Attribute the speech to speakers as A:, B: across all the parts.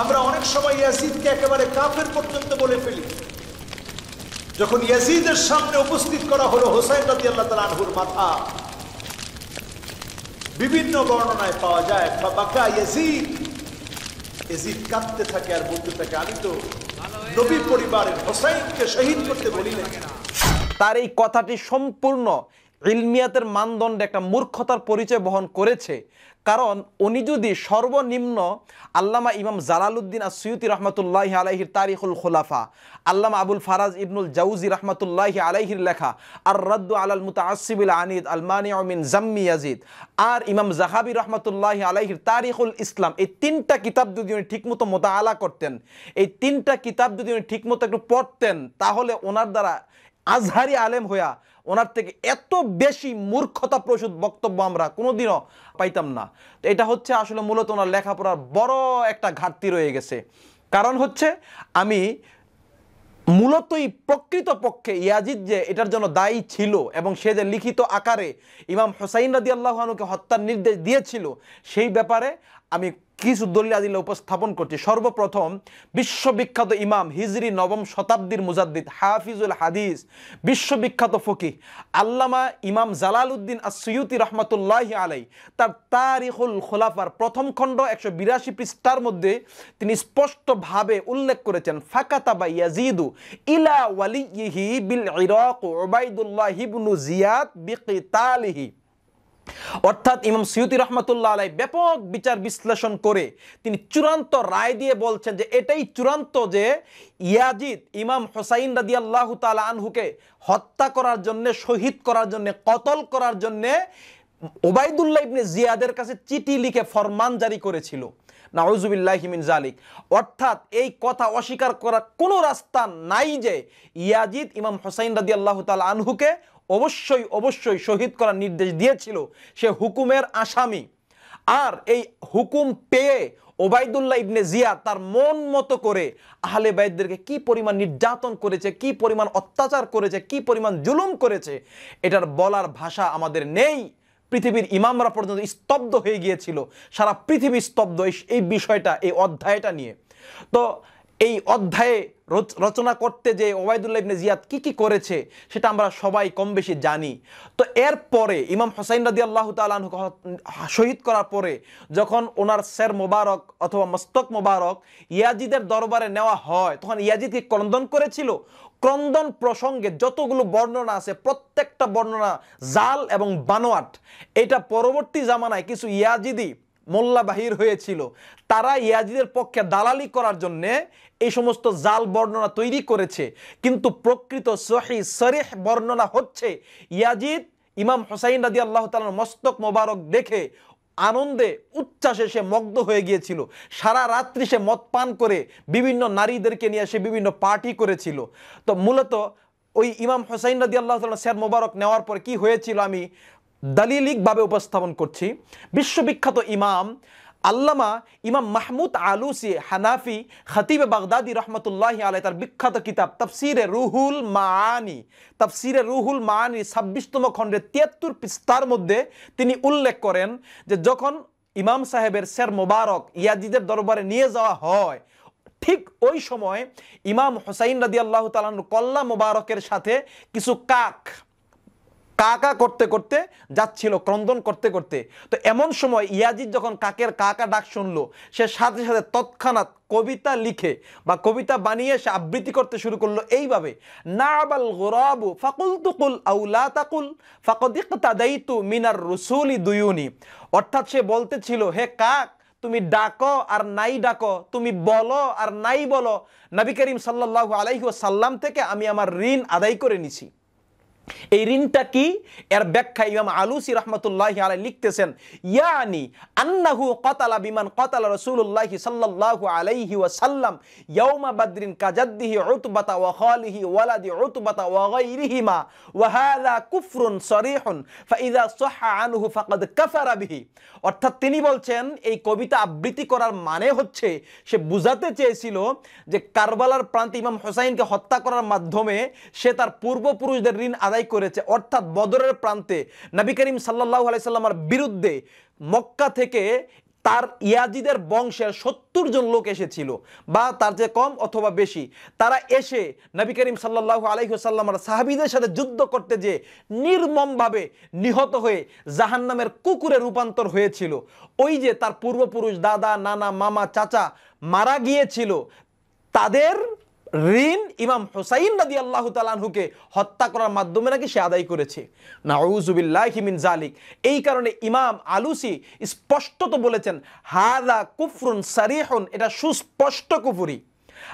A: আমরা অনেক সময় ইয়াসিদকে একেবারে কাফের পর্যন্ত বলে ফেলি যখন ইয়াসিদের সামনে উপস্থিত করা হলো হোসাইন রাজি আল্লাহ তালা আনহুর মাথা বিভিন্ন বর্ণনায় পাওয়া যায় বা বাকা ইয়াসিদ ইয়াসিদ কাঁদতে থাকে আর বলতে থাকে আমি তো নবী পরিবারের হোসাইনকে শহীদ করতে বলি না তার এই কথাটি সম্পূর্ণ ইলমিয়াতের মানদণ্ডে একটা মূর্খতার পরিচয় বহন করেছে কারণ উনি যদি সর্বনিম্ন আল্লামা ইমাম জালালউদ্দিন আসুয়ুতি রহমতুল্লাহ আলহির তারিখুল খোলাফা আল্লামা আবুল ফারাজ ইবনুল জাউজি রহমতুল্লাহ আলহির লেখা আর রদ্দু আলাল আসিবুল আনিদ আলমানি অমিন জাম্মি আজিদ আর ইমাম জাহাবি রহমতুল্লাহ আলহির তারিখুল ইসলাম এই তিনটা কিতাব যদি উনি ঠিকমতো মোতালা করতেন এই তিনটা কিতাব যদি উনি ঠিকমতো একটু পড়তেন তাহলে ওনার দ্বারা আজহারি আলেম হইয়া ওনার থেকে এত বেশি মূর্খতা প্রসূত বক্তব্য আমরা কোনোদিনও পাইতাম না তো এটা হচ্ছে আসলে মূলত ওনার লেখাপড়ার বড় একটা ঘাটতি রয়ে গেছে কারণ হচ্ছে আমি মূলতই প্রকৃতপক্ষে ইয়াজিদ যে এটার জন্য দায়ী ছিল এবং সে যে লিখিত আকারে ইমাম হোসাইন রাদি আল্লাহনুকে হত্যার নির্দেশ দিয়েছিল সেই ব্যাপারে আমি কিছু দলিল আদিল উপস্থাপন করছি সর্বপ্রথম বিশ্ববিখ্যাত ইমাম হিজরি নবম শতাব্দীর মুজাদ্দিদ হাফিজুল হাদিস বিশ্ববিখ্যাত ফকি আল্লামা ইমাম উদ্দিন আসুয়ুতি রহমতুল্লাহ আলাই তার তারিখুল খোলাফার প্রথম খণ্ড একশো বিরাশি পৃষ্ঠার মধ্যে তিনি স্পষ্টভাবে উল্লেখ করেছেন ফাকাতাবা ইয়াজিদু ইলা ওয়ালিহি বিল ইরাক ওবাইদুল্লাহ ইবনু জিয়াদ বিকিতালিহি অর্থাৎ ইমাম সৈয়দি রহমতুল্লাহ আলাই ব্যাপক বিচার বিশ্লেষণ করে তিনি চূড়ান্ত রায় দিয়ে বলছেন যে এটাই চূড়ান্ত যে ইয়াজিদ ইমাম হোসাইন রাদি আল্লাহ তালা আনহুকে হত্যা করার জন্যে শহীদ করার জন্যে কতল করার জন্যে ওবায়দুল্লাহ ইবনে জিয়াদের কাছে চিঠি লিখে ফরমান জারি করেছিল নাউজুবিল্লাহিমিন জালিক অর্থাৎ এই কথা অস্বীকার করার কোনো রাস্তা নাই যে ইয়াজিদ ইমাম হোসাইন রাদি আল্লাহ তাল আনহুকে অবশ্যই অবশ্যই শহীদ করার নির্দেশ দিয়েছিল সে হুকুমের আসামি আর এই হুকুম পেয়ে ওবায়দুল্লাহ ইবনে জিয়া তার মন মতো করে আহলে বাইদদেরকে কি পরিমাণ নির্যাতন করেছে কি পরিমাণ অত্যাচার করেছে কি পরিমাণ জুলুম করেছে এটার বলার ভাষা আমাদের নেই পৃথিবীর ইমামরা পর্যন্ত স্তব্ধ হয়ে গিয়েছিল সারা পৃথিবী স্তব্ধ এই বিষয়টা এই অধ্যায়টা নিয়ে তো এই অধ্যায়ে রচনা করতে যে ওবায়দুল্লাহ ইবনে জিয়াদ কি কি করেছে সেটা আমরা সবাই কম বেশি জানি তো এরপরে ইমাম হোসাইন রাজি আল্লাহ তালন শহীদ করার পরে যখন ওনার স্যার মোবারক অথবা মস্তক মোবারক ইয়াজিদের দরবারে নেওয়া হয় তখন ইয়াজিদ কি ক্রন্দন করেছিল ক্রন্দন প্রসঙ্গে যতগুলো বর্ণনা আছে প্রত্যেকটা বর্ণনা জাল এবং বানোয়াট এটা পরবর্তী জামানায় কিছু ইয়াজিদি মোল্লা বাহির হয়েছিল তারা ইয়াজিদের পক্ষে দালালি করার জন্যে এই সমস্ত জাল বর্ণনা তৈরি করেছে কিন্তু প্রকৃত সহি সরেহ বর্ণনা হচ্ছে ইয়াজিদ ইমাম হোসাইন রাজি আল্লাহ তালার মস্তক মোবারক দেখে আনন্দে উচ্ছ্বাসে সে মগ্ধ হয়ে গিয়েছিল সারা রাত্রি সে মদ পান করে বিভিন্ন নারীদেরকে নিয়ে সে বিভিন্ন পার্টি করেছিল তো মূলত ওই ইমাম হোসাইন রাজি আল্লাহ তাল স্যার মোবারক নেওয়ার পর কি হয়েছিল আমি দালিলিকভাবে উপস্থাপন করছি বিশ্ববিখ্যাত ইমাম আল্লামা ইমাম মাহমুদ আলুসি হানাফি খাতিবে বাগদাদি রহমতুল্লাহ আলাই তার বিখ্যাত কিতাব তফসিরে রুহুল মানি তফসিরে রুহুল মানি ছাব্বিশতম খণ্ডের তিয়াত্তর পৃষ্ঠার মধ্যে তিনি উল্লেখ করেন যে যখন ইমাম সাহেবের শের মোবারক ইয়াজিদের দরবারে নিয়ে যাওয়া হয় ঠিক ওই সময় ইমাম হোসাইন রাদি আল্লাহ তালান কল্লা মোবারকের সাথে কিছু কাক কাকা করতে করতে যাচ্ছিল ক্রন্দন করতে করতে তো এমন সময় ইয়াজিদ যখন কাকের কাকা ডাক শুনলো সে সাথে সাথে তৎক্ষণাৎ কবিতা লিখে বা কবিতা বানিয়ে সে আবৃত্তি করতে শুরু করলো এইভাবে নাবাল গোরাবু ফাকুল তুকুল আউলা তাকুল ফাকদিক মিনার রসুলি দুয়ুনি অর্থাৎ সে বলতেছিল হে কাক তুমি ডাকো আর নাই ডাকো তুমি বলো আর নাই বলো নবী করিম সাল্লাহ আলাইহ সাল্লাম থেকে আমি আমার ঋণ আদায় করে নিছি এই ঋণটা কি এর ব্যাখ্যা ইমাম আলুসি রহমতুল্লাহ আলাই লিখতেছেন ইয়ানি আন্নাহু কতালা বিমান কতালা রসুল্লাহি সাল্লাহ আলাইহি ও সাল্লাম ইয়ৌমা বাদরিন কাজাদ্দিহি অতুবাতা ও হলিহি ওয়ালাদি অতুবাতা ওয়া গাইরিহিমা ওয়া কুফরুন সরিহন ফাইদা সোহা আনহু ফাকাদ কাফারা বিহি অর্থাৎ তিনি বলছেন এই কবিতা আবৃত্তি করার মানে হচ্ছে সে বুঝাতে চেয়েছিল যে কারবালার প্রান্তে ইমাম হোসাইনকে হত্যা করার মাধ্যমে সে তার পূর্বপুরুষদের ঋণ আদায় লড়াই করেছে অর্থাৎ বদরের প্রান্তে নবী করিম সাল্লাহ আলাইসাল্লামার বিরুদ্ধে মক্কা থেকে তার ইয়াজিদের বংশের সত্তর জন লোক এসেছিল বা তার যে কম অথবা বেশি তারা এসে নবী করিম সাল্লাহ আলহিহসাল্লামার সাহাবিদের সাথে যুদ্ধ করতে যে নির্মমভাবে নিহত হয়ে জাহান্নামের কুকুরে রূপান্তর হয়েছিল ওই যে তার পূর্বপুরুষ দাদা নানা মামা চাচা মারা গিয়েছিল তাদের ঋণ ইমাম হুসাইন রাদি আল্লাহ তালানহুকে হত্যা করার মাধ্যমে নাকি সে আদায় করেছে নাউজুবিল্লাহিমিন জালিক এই কারণে ইমাম আলুসি স্পষ্টত বলেছেন হাদা কুফরুন সারিহন এটা সুস্পষ্ট কুফুরি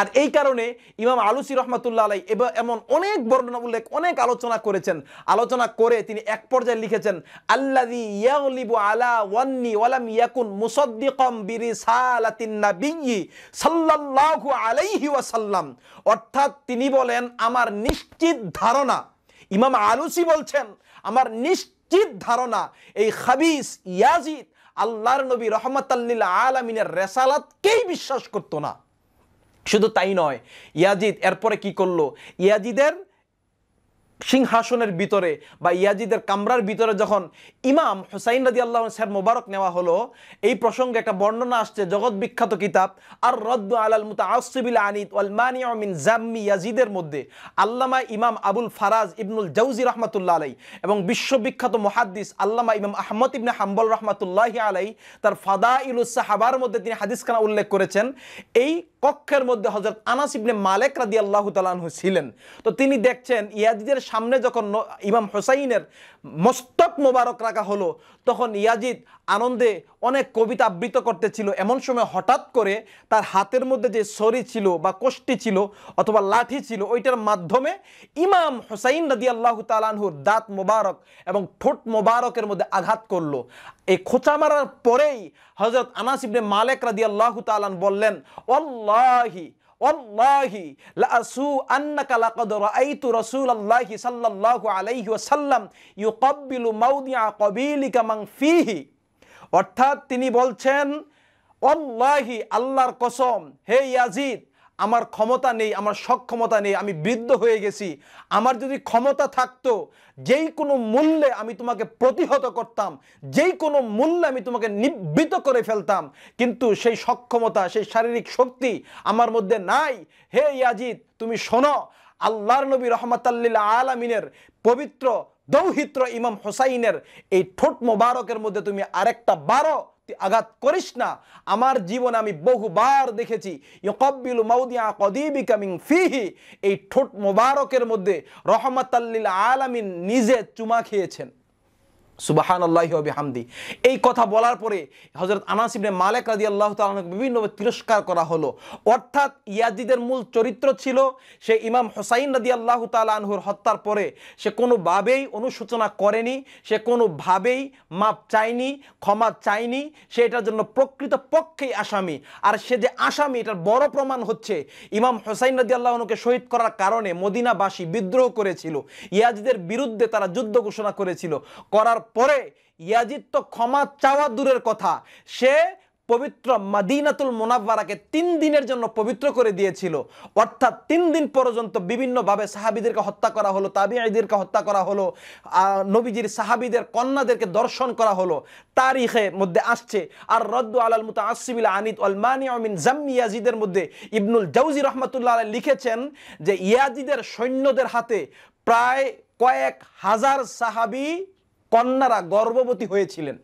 A: আর এই কারণে ইমাম আলুসি রহমাতুল্লাহ আলাই এবার এমন অনেক বর্ণনা উল্লেখ অনেক আলোচনা করেছেন আলোচনা করে তিনি এক পর্যায়ে লিখেছেন আল্লাদি আলাইহি ওয়াসাল্লাম অর্থাৎ তিনি বলেন আমার নিশ্চিত ধারণা ইমাম আলুসি বলছেন আমার নিশ্চিত ধারণা এই খাবিস ইয়াজিদ আল্লাহর নবী রহমতাল্লিল আলমিনের রেসালাতকেই বিশ্বাস করতো না শুধু তাই নয় ইয়াজিদ এরপরে কি করলো ইয়াজিদের সিংহাসনের ভিতরে বা ইয়াজিদের কামরার ভিতরে যখন ইমাম হুসাইন রাজি আল্লাহ স্যার মোবারক নেওয়া হলো এই প্রসঙ্গে একটা বর্ণনা আসছে জগৎ বিখ্যাত কিতাব আর রদ্দ আলাল মুতা আসিবিল আনিত অলমানি অমিন জাম্মি ইয়াজিদের মধ্যে আল্লামা ইমাম আবুল ফারাজ ইবনুল জৌজি রহমতুল্লা আলাই এবং বিশ্ববিখ্যাত মহাদ্দিস আল্লামা ইমাম আহমদ ইবনে হাম্বল রহমতুল্লাহ আলাই তার ফাদা ইলুস সাহাবার মধ্যে তিনি হাদিসখানা উল্লেখ করেছেন এই কক্ষের মধ্যে হজরত আনাস ইবনে মালেক রাদি আল্লাহ তালু ছিলেন তো তিনি দেখছেন ইয়াজিদের সামনে যখন ইমাম হোসাইনের মস্তক মোবারক রাখা হলো তখন ইয়াজিদ আনন্দে অনেক কবিতা আবৃত করতেছিল এমন সময় হঠাৎ করে তার হাতের মধ্যে যে সরি ছিল বা কোষ্টি ছিল অথবা লাঠি ছিল ওইটার মাধ্যমে ইমাম হোসাইন রাদি আল্লাহ তালানহুর দাঁত মোবারক এবং ঠোঁট মোবারকের মধ্যে আঘাত করলো এই খোঁচা মারার পরেই হজরত আনাসিবনে মালেক রাদি আল্লাহ তালান বললেন অল্লাহি ওয়াল্লাহি লাআসু আন্নাকা লাকাদ রাআইতু রাসূলাল্লাহি সাল্লাল্লাহু আলাইহি ওয়াসাল্লাম ইউকাব্বিলু মাউদিআ ক্বাবিলিকা মান ফিহি অর্থাৎ তিনি বলছেন ওয়াল্লাহি আল্লাহর কসম হে ইয়াজিদ আমার ক্ষমতা নেই আমার সক্ষমতা নেই আমি বৃদ্ধ হয়ে গেছি আমার যদি ক্ষমতা থাকতো যেই কোনো মূল্যে আমি তোমাকে প্রতিহত করতাম যেই কোনো মূল্যে আমি তোমাকে নিবৃত করে ফেলতাম কিন্তু সেই সক্ষমতা সেই শারীরিক শক্তি আমার মধ্যে নাই হে ইয়াজিদ তুমি শোনো আল্লাহর নবী রহমতাল্লিল আলমিনের পবিত্র দৌহিত্র ইমাম হোসাইনের এই ঠোঁট মোবারকের মধ্যে তুমি আরেকটা বারো আঘাত করিস না আমার জীবন আমি বহুবার দেখেছি ইকব্বিল মাউদিয়া কদিবি কামিং ফিহি এই ঠোঁট মোবারকের মধ্যে রহমাতাল্লিল আলামিন নিজে চুমা খেয়েছেন সুবাহান আল্লাহ হবে হামদি এই কথা বলার পরে হজরত আনাসিবনে মালেক রাজি আল্লাহ তালকে বিভিন্নভাবে তিরস্কার করা হলো অর্থাৎ ইয়াজিদের মূল চরিত্র ছিল সে ইমাম হোসাইন রাজি আল্লাহ তালাহুর হত্যার পরে সে কোনোভাবেই অনুশোচনা করেনি সে কোনোভাবেই মাপ চায়নি ক্ষমা চায়নি সে এটার জন্য প্রকৃত পক্ষেই আসামি আর সে যে আসামি এটার বড় প্রমাণ হচ্ছে ইমাম হোসাইন রাজি আল্লাহনুকে শহীদ করার কারণে মদিনাবাসী বিদ্রোহ করেছিল ইয়াজিদের বিরুদ্ধে তারা যুদ্ধ ঘোষণা করেছিল করার পরে ইয়াজিদ তো ক্ষমা চাওয়া দূরের কথা সে পবিত্র মাদিনাতুল মোনাব্বারাকে তিন দিনের জন্য পবিত্র করে দিয়েছিল অর্থাৎ তিন দিন পর্যন্ত বিভিন্নভাবে সাহাবিদেরকে হত্যা করা হলো তাবিআদেরকে হত্যা করা হলো নবীজির সাহাবিদের কন্যাদেরকে দর্শন করা হলো তারিখে মধ্যে আসছে আর রদ্দ আলাল মুতা আসিবিল আনিত অলমানি অমিন জাম ইয়াজিদের মধ্যে ইবনুল জৌজি রহমতুল্লাহ লিখেছেন যে ইয়াজিদের সৈন্যদের হাতে প্রায় কয়েক হাজার সাহাবি কন্যারা গর্ভবতী হয়েছিলেন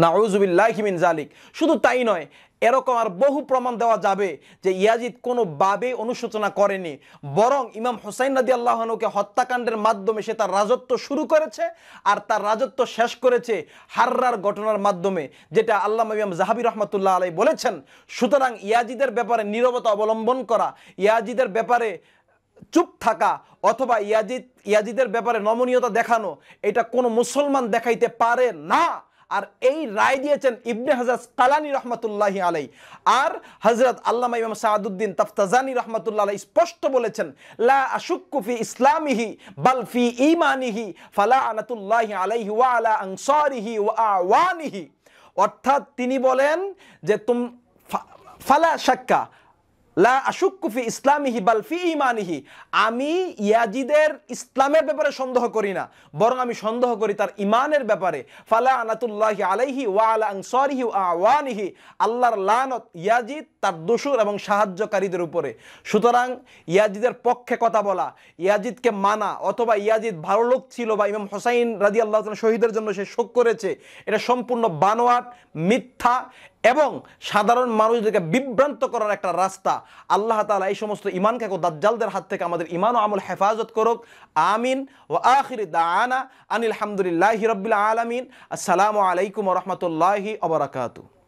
A: না ওজুবিল্লাহিমিন জালিক শুধু তাই নয় এরকম আর বহু প্রমাণ দেওয়া যাবে যে ইয়াজিদ কোনো বাবে অনুশোচনা করেনি বরং ইমাম হোসাইন নদী আল্লাহনুকে হত্যাকাণ্ডের মাধ্যমে সে তার রাজত্ব শুরু করেছে আর তার রাজত্ব শেষ করেছে হাররার ঘটনার মাধ্যমে যেটা আল্লাহ ইমাম জাহাবি রহমতুল্লাহ আলাই বলেছেন সুতরাং ইয়াজিদের ব্যাপারে নীরবতা অবলম্বন করা ইয়াজিদের ব্যাপারে চুপ থাকা অথবা ইয়াজিদ ইয়াজিদের ব্যাপারে নমনীয়তা দেখানো এটা কোনো মুসলমান দেখাইতে পারে না আর এই রায় দিয়েছেন ইবনে হাজাজ কালানি রহমাতুল্লাহি আলাই আর হজরত আল্লামা ইমাম সাহাদুদ্দিন তাফতাজানি রহমতুল্লাহ আলাই স্পষ্ট বলেছেন লা আশুকুফি ইসলামিহি বালফি ইমানিহি ফালা আনাতুল্লাহি আলাইহি ওয়া আলা আনসারিহি ওয়া আওয়ানিহি অর্থাৎ তিনি বলেন যে তুম ফালা শাক্কা লা আশুকুফি ইসলামিহি বালফি ইমানিহি আমি ইয়াজিদের ইসলামের ব্যাপারে সন্দেহ করি না বরং আমি সন্দেহ করি তার ইমানের ব্যাপারে ফালা আনাতুল্লাহি আলাইহি ওয়া আলা আনসারিহি ওয়া আওয়ানিহি আল্লাহর লানত ইয়াজিদ তার দোসর এবং সাহায্যকারীদের উপরে সুতরাং ইয়াজিদের পক্ষে কথা বলা ইয়াজিদকে মানা অথবা ইয়াজিদ ভালো লোক ছিল বা ইমাম হোসাইন রাজি আল্লাহ শহীদের জন্য সে শোক করেছে এটা সম্পূর্ণ বানোয়াট মিথ্যা এবং সাধারণ মানুষদেরকে বিভ্রান্ত করার একটা রাস্তা আল্লাহ তালা এই সমস্ত ইমানকে দাজ্জালদের হাত থেকে আমাদের ইমান ও আমল হেফাজত করুক আমিন ও আখির দানা আনিল হামদুলিল্লাহ রবিল্লা আলমিন আসসালামু আলাইকুম রহমতুল্লাহি অবরাকাতু